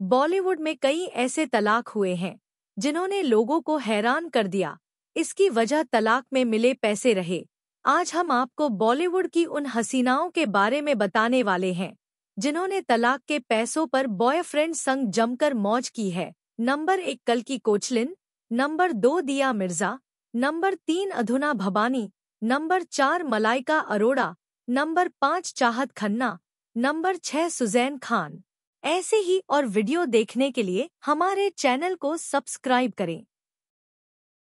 बॉलीवुड में कई ऐसे तलाक हुए हैं जिन्होंने लोगों को हैरान कर दिया इसकी वजह तलाक में मिले पैसे रहे आज हम आपको बॉलीवुड की उन हसीनाओं के बारे में बताने वाले हैं जिन्होंने तलाक के पैसों पर बॉयफ्रेंड संग जमकर मौज की है नंबर एक कल की कोचलिन नंबर दो दिया मिर्जा नंबर तीन अधुना भबानी नंबर चार मलाइका अरोड़ा नंबर पाँच चाहत खन्ना नंबर छः सुजैन खान ऐसे ही और वीडियो देखने के लिए हमारे चैनल को सब्सक्राइब करें